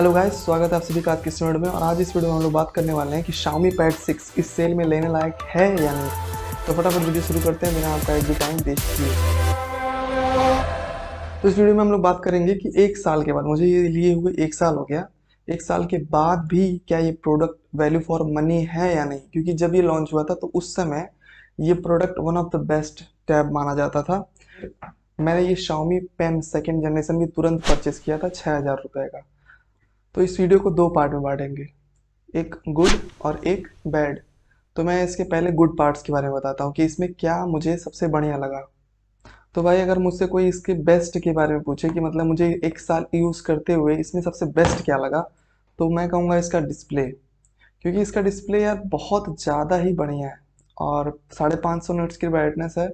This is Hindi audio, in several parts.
हेलो गाइस स्वागत है आप सभी का आज की वीडियो में और आज इस वीडियो में हम लोग बात करने वाले हैं कि Xiaomi Pad 6 इस सेल में लेने लायक है या नहीं तो फटाफट वीडियो शुरू करते हैं बिना आपका एक भी टाइम देख किए तो इस वीडियो में हम लोग बात करेंगे कि एक साल के बाद मुझे ये लिए हुए एक साल हो गया एक साल के बाद भी क्या ये प्रोडक्ट वैल्यू फॉर मनी है या नहीं क्योंकि जब ये लॉन्च हुआ था तो उस समय ये product one of the best tab माना जाता था मैंने ये Xiaomi Pen सेकेंड जनरेशन भी तुरंत परचेस किया था छः हज़ार रुपये का तो इस वीडियो को दो पार्ट में बांटेंगे एक गुड और एक बैड तो मैं इसके पहले गुड पार्ट्स के बारे में बताता हूँ कि इसमें क्या मुझे सबसे बढ़िया लगा तो भाई अगर मुझसे कोई इसके बेस्ट के बारे में पूछे कि मतलब मुझे एक साल यूज़ करते हुए इसमें सबसे बेस्ट क्या लगा तो मैं कहूँगा इसका डिस्प्ले क्योंकि इसका डिस्प्ले यार बहुत ज़्यादा ही बढ़िया है और साढ़े पाँच सौ मिनट्स की ब्राइटनेस है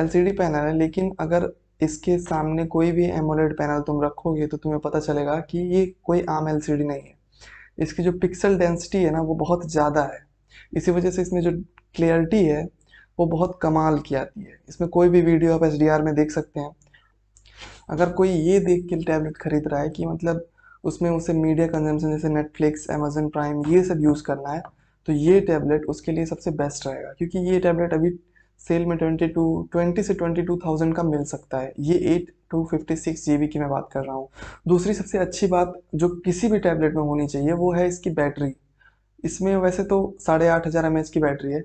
एल सी डी पैनल है लेकिन अगर इसके सामने कोई भी एमोलेड पैनल तुम रखोगे तो तुम्हें पता चलेगा कि ये कोई आम एल नहीं है इसकी जो पिक्सल डेंसिटी है ना वो बहुत ज़्यादा है इसी वजह से इसमें जो क्लियरिटी है वो बहुत कमाल की आती है इसमें कोई भी वीडियो आप एच में देख सकते हैं अगर कोई ये देख के टैबलेट ख़रीद रहा है कि मतलब उसमें उसे मीडिया कंजम्पशन जैसे नेटफ्लिक्स अमेजन प्राइम ये सब यूज़ करना है तो ये टैबलेट उसके लिए सबसे बेस्ट रहेगा क्योंकि ये टैबलेट अभी सेल में ट्वेंटी टू ट्वेंटी से ट्वेंटी टू थाउजेंड का मिल सकता है ये eight two fifty six G की मैं बात कर रहा हूँ दूसरी सबसे अच्छी बात जो किसी भी टैबलेट में होनी चाहिए वो है इसकी बैटरी इसमें वैसे तो साढ़े आठ हज़ार एम की बैटरी है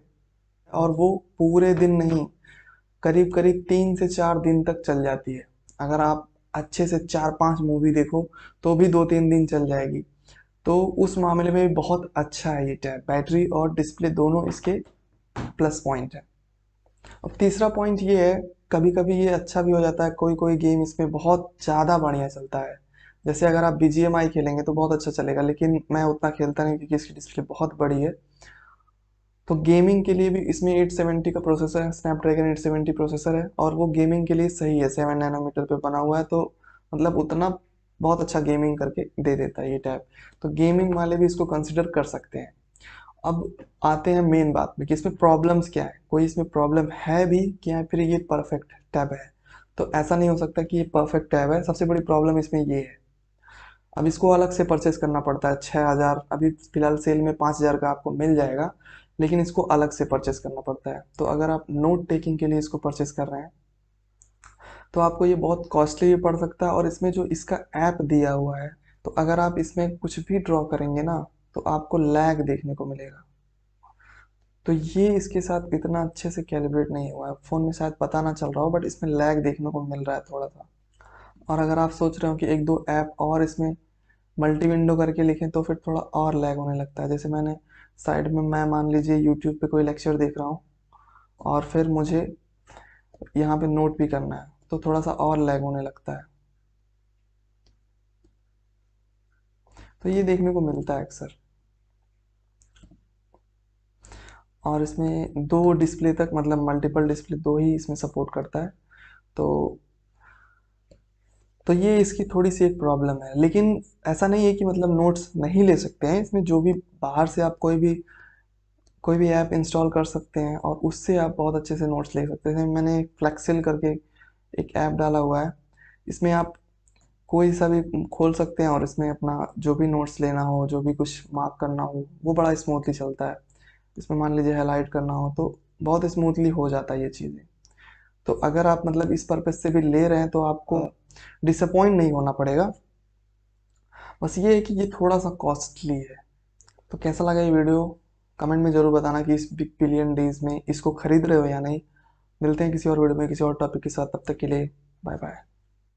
और वो पूरे दिन नहीं करीब करीब तीन से चार दिन तक चल जाती है अगर आप अच्छे से चार पांच मूवी देखो तो भी दो तीन दिन चल जाएगी तो उस मामले में बहुत अच्छा है ये टैब बैटरी और डिस्प्ले दोनों इसके प्लस पॉइंट है अब तीसरा पॉइंट ये है कभी कभी ये अच्छा भी हो जाता है कोई कोई गेम इसमें बहुत ज़्यादा बढ़िया चलता है जैसे अगर आप बी खेलेंगे तो बहुत अच्छा चलेगा लेकिन मैं उतना खेलता नहीं क्योंकि इसकी डिस्प्ले बहुत बड़ी है तो गेमिंग के लिए भी इसमें 870 का प्रोसेसर है स्नैपड्रैगन 870 प्रोसेसर है और वो गेमिंग के लिए सही है सेवन नैनोमीटर पे बना हुआ है तो मतलब उतना बहुत अच्छा गेमिंग करके दे देता है ये टैब तो गेमिंग वाले भी इसको कंसिडर कर सकते हैं अब आते हैं मेन बात में कि इसमें प्रॉब्लम्स क्या है कोई इसमें प्रॉब्लम है भी कि या फिर ये परफेक्ट टैब है तो ऐसा नहीं हो सकता कि ये परफेक्ट टैब है सबसे बड़ी प्रॉब्लम इसमें ये है अब इसको अलग से परचेस करना पड़ता है छः हज़ार अभी फ़िलहाल सेल में पाँच हज़ार का आपको मिल जाएगा लेकिन इसको अलग से परचेस करना पड़ता है तो अगर आप नोट टेकिंग के लिए इसको परचेस कर रहे हैं तो आपको ये बहुत कॉस्टली भी पड़ सकता है और इसमें जो इसका ऐप दिया हुआ है तो अगर आप इसमें कुछ भी ड्रॉ करेंगे ना तो आपको लैग देखने को मिलेगा तो ये इसके साथ इतना अच्छे से कैलिब्रेट नहीं हुआ है फ़ोन में शायद पता ना चल रहा हो बट इसमें लैग देखने को मिल रहा है थोड़ा सा और अगर आप सोच रहे हो कि एक दो ऐप और इसमें मल्टी विंडो करके लिखें तो फिर थोड़ा और लैग होने लगता है जैसे मैंने साइड में मैं मान लीजिए यूट्यूब पे कोई लेक्चर देख रहा हूँ और फिर मुझे यहाँ पे नोट भी करना है तो थोड़ा सा और लैग होने लगता है तो ये देखने को मिलता है अक्सर और इसमें दो डिस्प्ले तक मतलब मल्टीपल डिस्प्ले दो ही इसमें सपोर्ट करता है तो तो ये इसकी थोड़ी सी एक प्रॉब्लम है लेकिन ऐसा नहीं है कि मतलब नोट्स नहीं ले सकते हैं इसमें जो भी बाहर से आप कोई भी कोई भी ऐप इंस्टॉल कर सकते हैं और उससे आप बहुत अच्छे से नोट्स ले सकते हैं मैंने फ्लैक्सिल करके एक ऐप डाला हुआ है इसमें आप कोई सा भी खोल सकते हैं और इसमें अपना जो भी नोट्स लेना हो जो भी कुछ मार्क करना हो वो बड़ा स्मूथली चलता है इसमें मान लीजिए हाईलाइट करना हो तो बहुत स्मूथली हो जाता है ये चीज़ें तो अगर आप मतलब इस पर्पज़ से भी ले रहे हैं तो आपको डिसअपॉइंट हाँ। नहीं होना पड़ेगा बस ये है कि ये थोड़ा सा कॉस्टली है तो कैसा लगा ये वीडियो कमेंट में ज़रूर बताना कि इस बिग बिलियन डेज में इसको खरीद रहे हो या नहीं मिलते हैं किसी और वीडियो में किसी और टॉपिक के साथ तब तक के लिए बाय बाय